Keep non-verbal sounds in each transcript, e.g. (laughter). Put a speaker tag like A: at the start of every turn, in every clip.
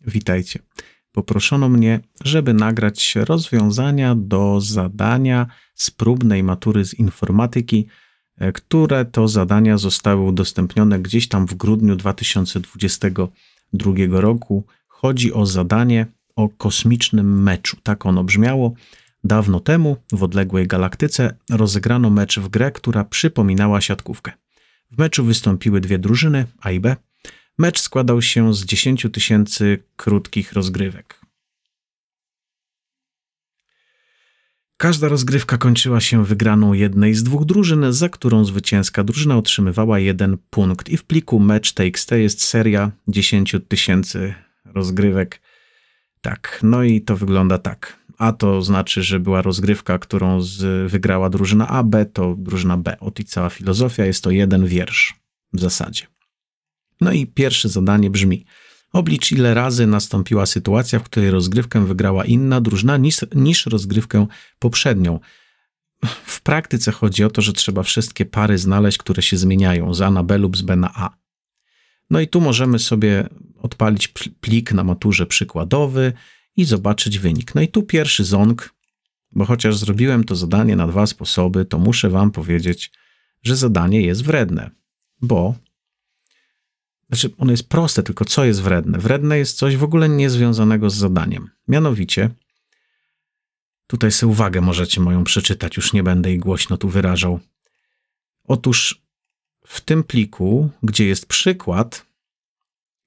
A: Witajcie. Poproszono mnie, żeby nagrać rozwiązania do zadania z próbnej matury z informatyki, e, które to zadania zostały udostępnione gdzieś tam w grudniu 2022 roku. Chodzi o zadanie o kosmicznym meczu. Tak ono brzmiało. Dawno temu w odległej galaktyce rozegrano mecz w grę, która przypominała siatkówkę. W meczu wystąpiły dwie drużyny A i B – Mecz składał się z 10 tysięcy krótkich rozgrywek. Każda rozgrywka kończyła się wygraną jednej z dwóch drużyn, za którą zwycięska drużyna otrzymywała jeden punkt. I w pliku Match Takes T jest seria 10 tysięcy rozgrywek. Tak, no i to wygląda tak. A to znaczy, że była rozgrywka, którą z, wygrała drużyna A, B to drużyna B. Oto i cała filozofia, jest to jeden wiersz w zasadzie. No i pierwsze zadanie brzmi: oblicz ile razy nastąpiła sytuacja, w której rozgrywkę wygrała inna drużyna niż, niż rozgrywkę poprzednią. W praktyce chodzi o to, że trzeba wszystkie pary znaleźć, które się zmieniają z A na B lub z B na A. No i tu możemy sobie odpalić plik na maturze przykładowy i zobaczyć wynik. No i tu pierwszy ząg, bo chociaż zrobiłem to zadanie na dwa sposoby, to muszę Wam powiedzieć, że zadanie jest wredne, bo znaczy, ono jest proste, tylko co jest wredne? Wredne jest coś w ogóle niezwiązanego z zadaniem. Mianowicie, tutaj sobie uwagę możecie moją przeczytać, już nie będę jej głośno tu wyrażał. Otóż w tym pliku, gdzie jest przykład,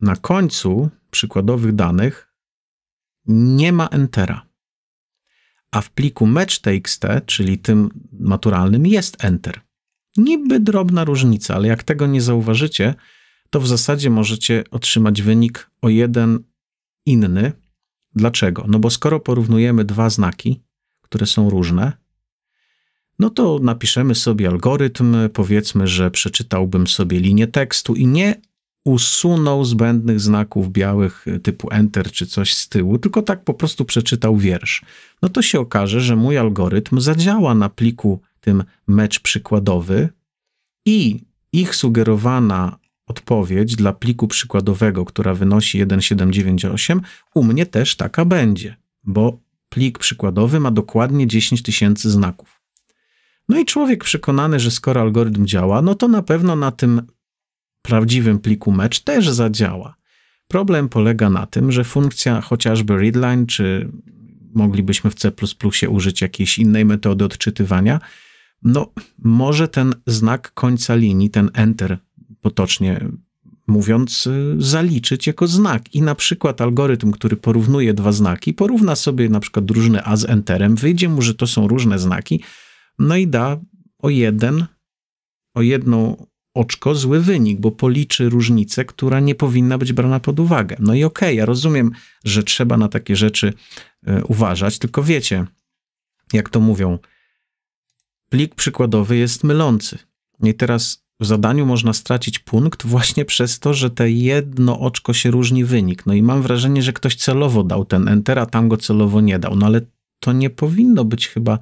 A: na końcu przykładowych danych nie ma entera. A w pliku match.txt, czyli tym maturalnym, jest enter. Niby drobna różnica, ale jak tego nie zauważycie, to w zasadzie możecie otrzymać wynik o jeden inny. Dlaczego? No bo skoro porównujemy dwa znaki, które są różne, no to napiszemy sobie algorytm, powiedzmy, że przeczytałbym sobie linię tekstu i nie usunął zbędnych znaków białych y, typu enter czy coś z tyłu, tylko tak po prostu przeczytał wiersz. No to się okaże, że mój algorytm zadziała na pliku tym mecz przykładowy i ich sugerowana odpowiedź dla pliku przykładowego, która wynosi 1798, u mnie też taka będzie, bo plik przykładowy ma dokładnie 10 tysięcy znaków. No i człowiek przekonany, że skoro algorytm działa, no to na pewno na tym prawdziwym pliku mecz też zadziała. Problem polega na tym, że funkcja chociażby readline, czy moglibyśmy w C++ użyć jakiejś innej metody odczytywania, no może ten znak końca linii, ten enter potocznie mówiąc, y, zaliczyć jako znak. I na przykład algorytm, który porównuje dwa znaki, porówna sobie na przykład drużynę A z enterem, wyjdzie mu, że to są różne znaki, no i da o jeden, o jedną oczko zły wynik, bo policzy różnicę, która nie powinna być brana pod uwagę. No i okej, okay, ja rozumiem, że trzeba na takie rzeczy y, uważać, tylko wiecie, jak to mówią, plik przykładowy jest mylący. I teraz w zadaniu można stracić punkt właśnie przez to, że te jedno oczko się różni wynik. No i mam wrażenie, że ktoś celowo dał ten enter, a tam go celowo nie dał. No ale to nie powinno być chyba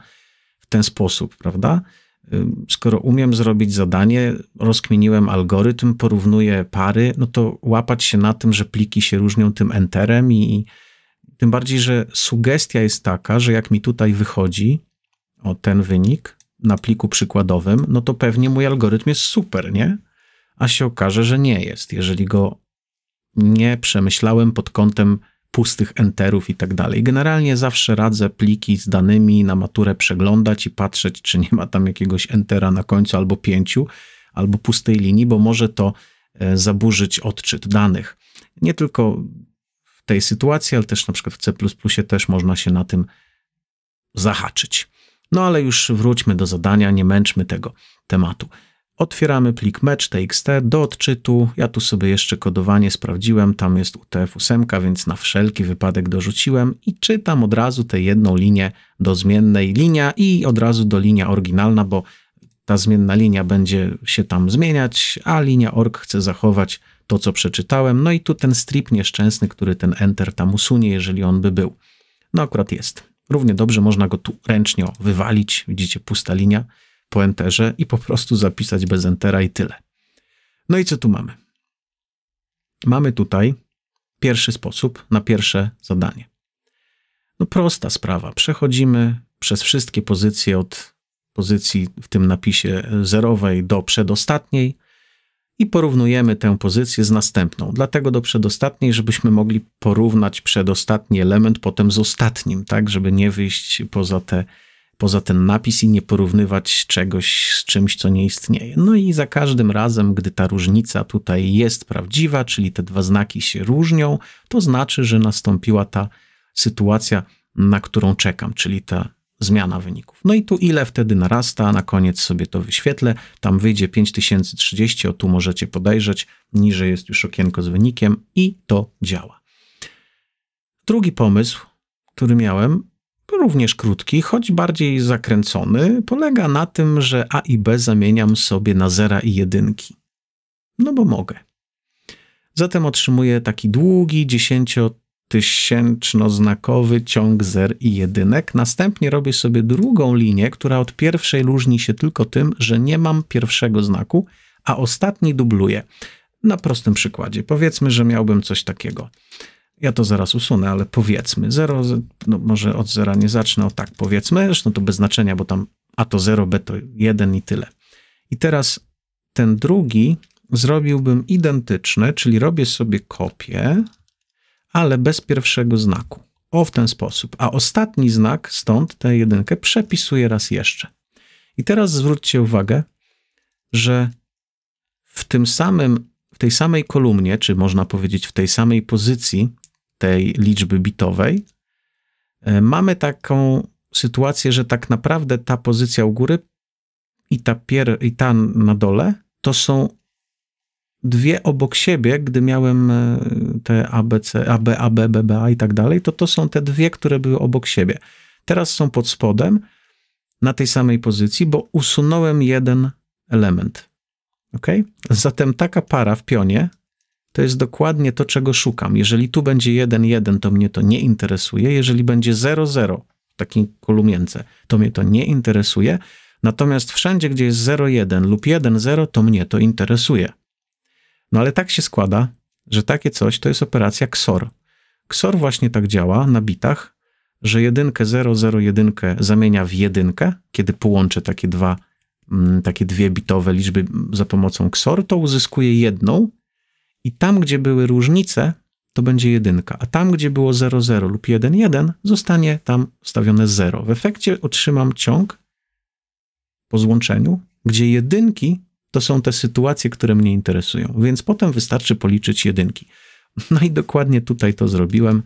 A: w ten sposób, prawda? Skoro umiem zrobić zadanie, rozkminiłem algorytm, porównuję pary, no to łapać się na tym, że pliki się różnią tym enterem i, i tym bardziej, że sugestia jest taka, że jak mi tutaj wychodzi o ten wynik, na pliku przykładowym, no to pewnie mój algorytm jest super, nie? A się okaże, że nie jest, jeżeli go nie przemyślałem pod kątem pustych enterów i tak dalej. Generalnie zawsze radzę pliki z danymi na maturę przeglądać i patrzeć, czy nie ma tam jakiegoś entera na końcu albo pięciu, albo pustej linii, bo może to e, zaburzyć odczyt danych. Nie tylko w tej sytuacji, ale też na przykład w C++ też można się na tym zahaczyć. No ale już wróćmy do zadania, nie męczmy tego tematu. Otwieramy plik match.txt do odczytu. Ja tu sobie jeszcze kodowanie sprawdziłem, tam jest UTF-8, więc na wszelki wypadek dorzuciłem i czytam od razu tę jedną linię do zmiennej linia i od razu do linia oryginalna, bo ta zmienna linia będzie się tam zmieniać, a linia org chce zachować to, co przeczytałem. No i tu ten strip nieszczęsny, który ten enter tam usunie, jeżeli on by był. No akurat jest. Równie dobrze można go tu ręcznie wywalić, widzicie, pusta linia po enterze i po prostu zapisać bez entera i tyle. No i co tu mamy? Mamy tutaj pierwszy sposób na pierwsze zadanie. No prosta sprawa. Przechodzimy przez wszystkie pozycje od pozycji w tym napisie zerowej do przedostatniej i porównujemy tę pozycję z następną. Dlatego do przedostatniej, żebyśmy mogli porównać przedostatni element potem z ostatnim, tak, żeby nie wyjść poza, te, poza ten napis i nie porównywać czegoś z czymś, co nie istnieje. No i za każdym razem, gdy ta różnica tutaj jest prawdziwa, czyli te dwa znaki się różnią, to znaczy, że nastąpiła ta sytuacja, na którą czekam, czyli ta zmiana wyników. No i tu ile wtedy narasta, na koniec sobie to wyświetlę, tam wyjdzie 5030, o tu możecie podejrzeć, niżej jest już okienko z wynikiem i to działa. Drugi pomysł, który miałem, również krótki, choć bardziej zakręcony, polega na tym, że A i B zamieniam sobie na zera i jedynki. No bo mogę. Zatem otrzymuję taki długi, dziesięcio tysięcznoznakowy ciąg zer i jedynek. Następnie robię sobie drugą linię, która od pierwszej różni się tylko tym, że nie mam pierwszego znaku, a ostatni dubluję. Na prostym przykładzie. Powiedzmy, że miałbym coś takiego. Ja to zaraz usunę, ale powiedzmy. 0, no może od zera nie zacznę, o tak powiedzmy. Zresztą to bez znaczenia, bo tam A to 0, B to 1 i tyle. I teraz ten drugi zrobiłbym identyczny, czyli robię sobie kopię ale bez pierwszego znaku. O w ten sposób. A ostatni znak, stąd tę jedynkę, przepisuję raz jeszcze. I teraz zwróćcie uwagę, że w tym samym, w tej samej kolumnie, czy można powiedzieć w tej samej pozycji tej liczby bitowej, e, mamy taką sytuację, że tak naprawdę ta pozycja u góry i ta, pier, i ta na dole to są dwie obok siebie, gdy miałem e, te ABC, AB, AB, BBA i tak dalej, to to są te dwie, które były obok siebie. Teraz są pod spodem na tej samej pozycji, bo usunąłem jeden element. Ok? Zatem taka para w pionie to jest dokładnie to, czego szukam. Jeżeli tu będzie 1,1, to mnie to nie interesuje. Jeżeli będzie 0,0 w takiej kolumience, to mnie to nie interesuje. Natomiast wszędzie, gdzie jest 0,1 lub 1,0, to mnie to interesuje. No ale tak się składa, że takie coś to jest operacja XOR. XOR właśnie tak działa na bitach, że jedynkę 001 zamienia w jedynkę, kiedy połączę takie dwa, mm, takie dwie bitowe liczby za pomocą XOR, to uzyskuję jedną i tam, gdzie były różnice, to będzie jedynka, a tam, gdzie było 00 lub 11, zostanie tam wstawione 0. W efekcie otrzymam ciąg po złączeniu, gdzie jedynki to są te sytuacje, które mnie interesują. Więc potem wystarczy policzyć jedynki. No i dokładnie tutaj to zrobiłem.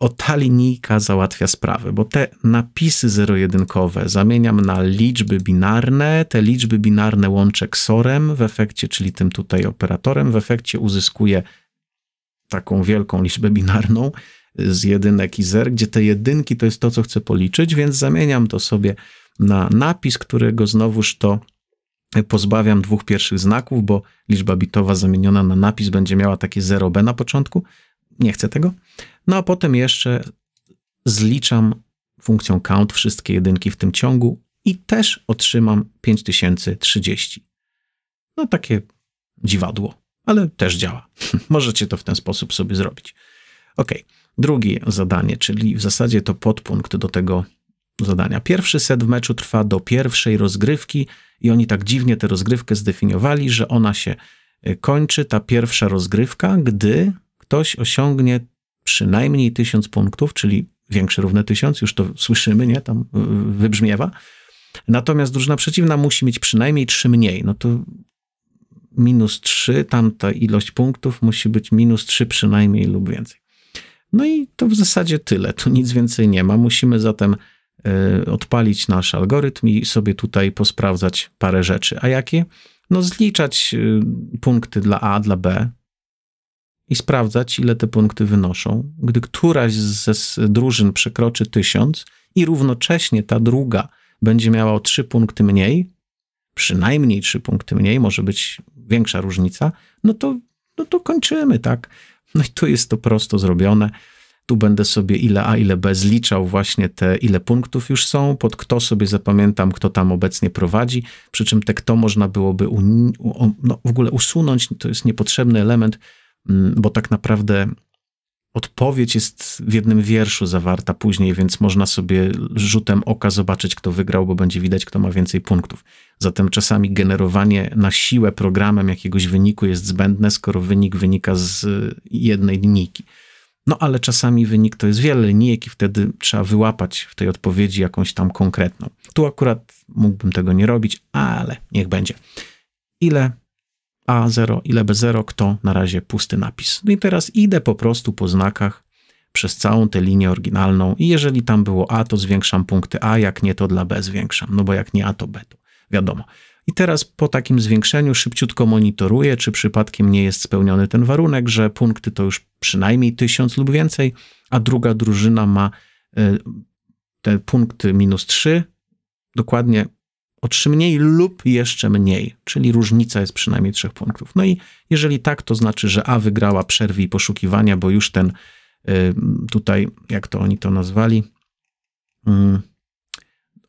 A: O ta linijka załatwia sprawy, bo te napisy zero-jedynkowe zamieniam na liczby binarne. Te liczby binarne łączę XOR-em w efekcie, czyli tym tutaj operatorem. W efekcie uzyskuję taką wielką liczbę binarną z jedynek i zer, gdzie te jedynki to jest to, co chcę policzyć, więc zamieniam to sobie na napis, którego znowuż to pozbawiam dwóch pierwszych znaków, bo liczba bitowa zamieniona na napis będzie miała takie 0b na początku. Nie chcę tego. No a potem jeszcze zliczam funkcją count wszystkie jedynki w tym ciągu i też otrzymam 5030. No takie dziwadło, ale też działa. (laughs) Możecie to w ten sposób sobie zrobić. Ok, drugie zadanie, czyli w zasadzie to podpunkt do tego zadania. Pierwszy set w meczu trwa do pierwszej rozgrywki i oni tak dziwnie tę rozgrywkę zdefiniowali, że ona się e, kończy, ta pierwsza rozgrywka, gdy ktoś osiągnie przynajmniej 1000 punktów, czyli większe równe 1000, już to słyszymy, nie? Tam wybrzmiewa. Natomiast drużyna przeciwna musi mieć przynajmniej 3 mniej. No to minus 3, tamta ilość punktów musi być minus 3 przynajmniej lub więcej. No i to w zasadzie tyle, tu nic więcej nie ma. Musimy zatem E, odpalić nasz algorytm i sobie tutaj posprawdzać parę rzeczy. A jakie? No, zliczać e, punkty dla A, dla B i sprawdzać, ile te punkty wynoszą. Gdy któraś ze drużyn przekroczy 1000 i równocześnie ta druga będzie miała o 3 punkty mniej, przynajmniej 3 punkty mniej, może być większa różnica, no to, no to kończymy, tak? No i tu jest to prosto zrobione. Tu będę sobie ile A, ile B zliczał właśnie te, ile punktów już są, pod kto sobie zapamiętam, kto tam obecnie prowadzi, przy czym te kto można byłoby no, w ogóle usunąć, to jest niepotrzebny element, mm, bo tak naprawdę odpowiedź jest w jednym wierszu zawarta później, więc można sobie rzutem oka zobaczyć, kto wygrał, bo będzie widać, kto ma więcej punktów. Zatem czasami generowanie na siłę programem jakiegoś wyniku jest zbędne, skoro wynik wynika z y, jednej linijki. No ale czasami wynik to jest wiele linijek i wtedy trzeba wyłapać w tej odpowiedzi jakąś tam konkretną. Tu akurat mógłbym tego nie robić, ale niech będzie. Ile A0, ile B0, kto na razie pusty napis. No i teraz idę po prostu po znakach przez całą tę linię oryginalną i jeżeli tam było A, to zwiększam punkty A, jak nie, to dla B zwiększam, no bo jak nie A, to B, to wiadomo. I teraz po takim zwiększeniu szybciutko monitoruję, czy przypadkiem nie jest spełniony ten warunek, że punkty to już przynajmniej 1000 lub więcej, a druga drużyna ma y, te punkty minus 3, dokładnie o 3 mniej lub jeszcze mniej, czyli różnica jest przynajmniej 3 punktów. No i jeżeli tak, to znaczy, że A wygrała przerwy i poszukiwania, bo już ten y, tutaj, jak to oni to nazwali, mm,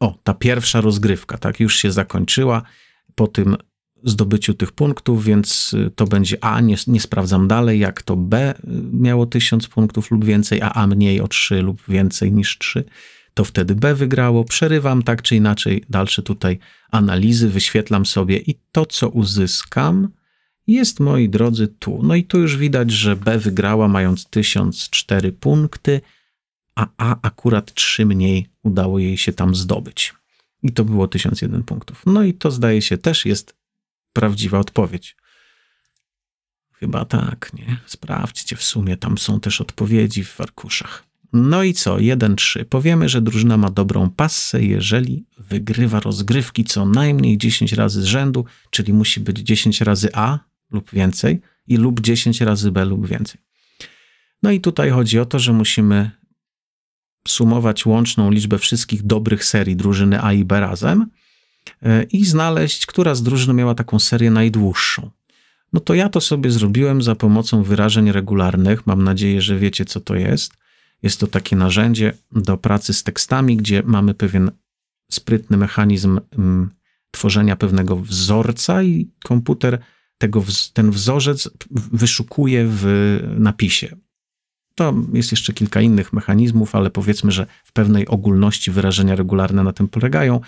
A: o, ta pierwsza rozgrywka, tak, już się zakończyła po tym zdobyciu tych punktów, więc y, to będzie A, nie, nie sprawdzam dalej, jak to B y, miało 1000 punktów lub więcej, a A mniej o 3 lub więcej niż 3, to wtedy B wygrało. Przerywam tak czy inaczej dalsze tutaj analizy, wyświetlam sobie i to, co uzyskam, jest, moi drodzy, tu. No i tu już widać, że B wygrała mając 1004 punkty, a A akurat trzy mniej udało jej się tam zdobyć. I to było 1001 punktów. No i to zdaje się też jest prawdziwa odpowiedź. Chyba tak, nie? Sprawdźcie, w sumie tam są też odpowiedzi w arkuszach. No i co? 1-3. Powiemy, że drużyna ma dobrą passę, jeżeli wygrywa rozgrywki co najmniej 10 razy z rzędu, czyli musi być 10 razy A lub więcej i lub 10 razy B lub więcej. No i tutaj chodzi o to, że musimy sumować łączną liczbę wszystkich dobrych serii drużyny A i B razem e, i znaleźć, która z drużyn miała taką serię najdłuższą. No to ja to sobie zrobiłem za pomocą wyrażeń regularnych. Mam nadzieję, że wiecie, co to jest. Jest to takie narzędzie do pracy z tekstami, gdzie mamy pewien sprytny mechanizm mm, tworzenia pewnego wzorca i komputer tego, ten wzorzec wyszukuje w napisie. To jest jeszcze kilka innych mechanizmów, ale powiedzmy, że w pewnej ogólności wyrażenia regularne na tym polegają.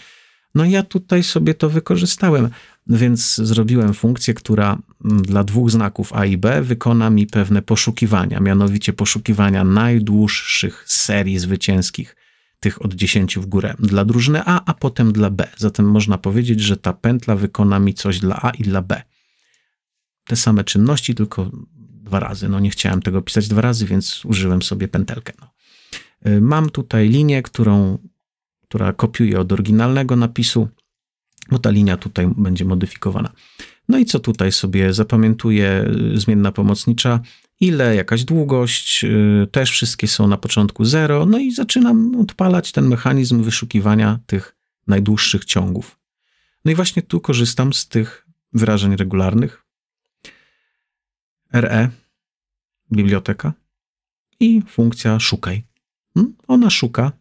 A: No ja tutaj sobie to wykorzystałem, więc zrobiłem funkcję, która mm, dla dwóch znaków A i B wykona mi pewne poszukiwania, mianowicie poszukiwania najdłuższych serii zwycięskich, tych od 10 w górę, dla drużyny A, a potem dla B. Zatem można powiedzieć, że ta pętla wykona mi coś dla A i dla B. Te same czynności, tylko dwa razy. No nie chciałem tego pisać dwa razy, więc użyłem sobie pętelkę. No. Y, mam tutaj linię, którą, która kopiuje od oryginalnego napisu, bo ta linia tutaj będzie modyfikowana. No i co tutaj sobie zapamiętuję? Y, zmienna pomocnicza, ile, jakaś długość, y, też wszystkie są na początku zero no i zaczynam odpalać ten mechanizm wyszukiwania tych najdłuższych ciągów. No i właśnie tu korzystam z tych wyrażeń regularnych, RE, biblioteka i funkcja szukaj. Hmm? Ona szuka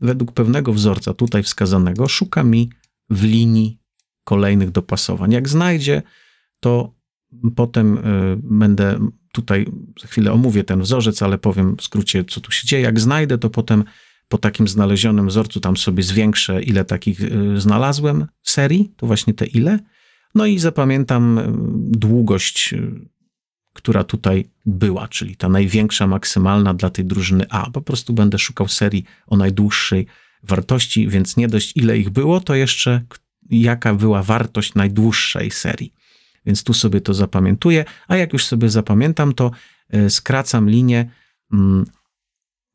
A: według pewnego wzorca tutaj wskazanego, szuka mi w linii kolejnych dopasowań. Jak znajdzie, to potem y, będę tutaj, za chwilę omówię ten wzorzec, ale powiem w skrócie, co tu się dzieje. Jak znajdę, to potem po takim znalezionym wzorcu tam sobie zwiększę, ile takich y, znalazłem serii, to właśnie te ile. No i zapamiętam y, długość która tutaj była, czyli ta największa, maksymalna dla tej drużyny A. Po prostu będę szukał serii o najdłuższej wartości, więc nie dość ile ich było, to jeszcze jaka była wartość najdłuższej serii. Więc tu sobie to zapamiętuję, a jak już sobie zapamiętam, to e, skracam linię, mm,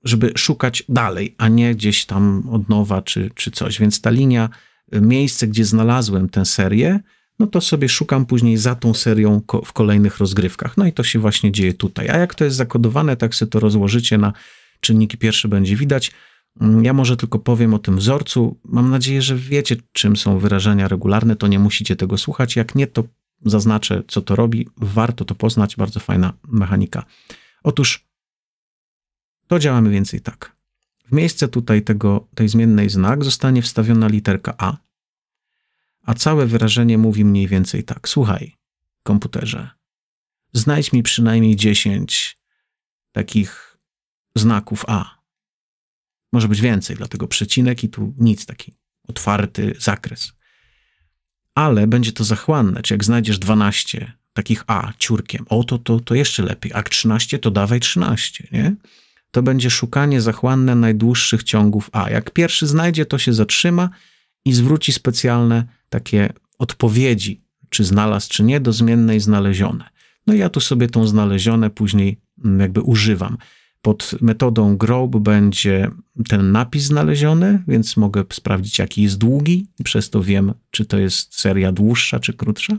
A: żeby szukać dalej, a nie gdzieś tam od nowa czy, czy coś. Więc ta linia, e, miejsce, gdzie znalazłem tę serię, no to sobie szukam później za tą serią ko w kolejnych rozgrywkach. No i to się właśnie dzieje tutaj. A jak to jest zakodowane, tak sobie to rozłożycie na czynniki pierwsze będzie widać. Mm, ja może tylko powiem o tym wzorcu. Mam nadzieję, że wiecie, czym są wyrażenia regularne, to nie musicie tego słuchać. Jak nie, to zaznaczę, co to robi. Warto to poznać, bardzo fajna mechanika. Otóż to działa mniej więcej tak. W miejsce tutaj tego, tej zmiennej znak zostanie wstawiona literka A, a całe wyrażenie mówi mniej więcej tak: Słuchaj, komputerze, znajdź mi przynajmniej 10 takich znaków A. Może być więcej, dlatego przecinek i tu nic, taki otwarty zakres. Ale będzie to zachłanne, czy jak znajdziesz 12 takich A ciurkiem, o to, to, to jeszcze lepiej, a 13 to dawaj 13, nie? To będzie szukanie zachłanne najdłuższych ciągów A. Jak pierwszy znajdzie, to się zatrzyma, i zwróci specjalne takie odpowiedzi, czy znalazł, czy nie, do zmiennej znalezione. No i ja tu sobie tą znalezione później mm, jakby używam. Pod metodą grob będzie ten napis znaleziony, więc mogę sprawdzić, jaki jest długi, przez to wiem, czy to jest seria dłuższa, czy krótsza.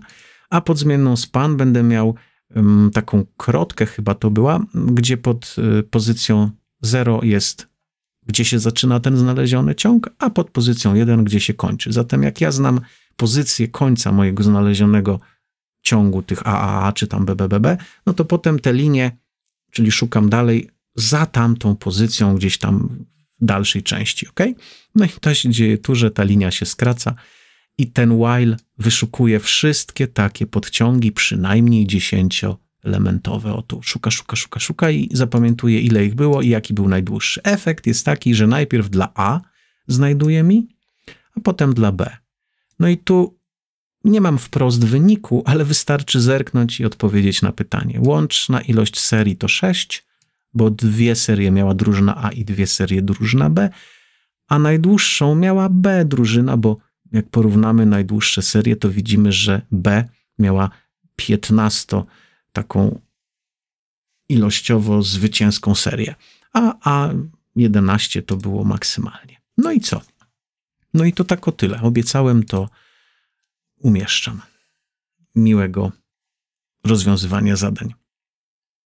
A: A pod zmienną span będę miał um, taką krotkę, chyba to była, gdzie pod y, pozycją 0 jest gdzie się zaczyna ten znaleziony ciąg, a pod pozycją 1, gdzie się kończy. Zatem jak ja znam pozycję końca mojego znalezionego ciągu tych AAA czy tam BBBB, no to potem te linie, czyli szukam dalej za tamtą pozycją gdzieś tam w dalszej części, ok? No i to się dzieje tu, że ta linia się skraca i ten while wyszukuje wszystkie takie podciągi, przynajmniej 10 elementowe. Oto szuka, szuka, szuka, szuka i zapamiętuje ile ich było i jaki był najdłuższy. Efekt jest taki, że najpierw dla A znajduje mi, a potem dla B. No i tu nie mam wprost wyniku, ale wystarczy zerknąć i odpowiedzieć na pytanie. Łączna ilość serii to 6, bo dwie serie miała drużyna A i dwie serie drużyna B, a najdłuższą miała B drużyna, bo jak porównamy najdłuższe serie, to widzimy, że B miała 15 taką ilościowo zwycięską serię. A, a 11 to było maksymalnie. No i co? No i to tak o tyle. Obiecałem to, umieszczam. Miłego rozwiązywania zadań.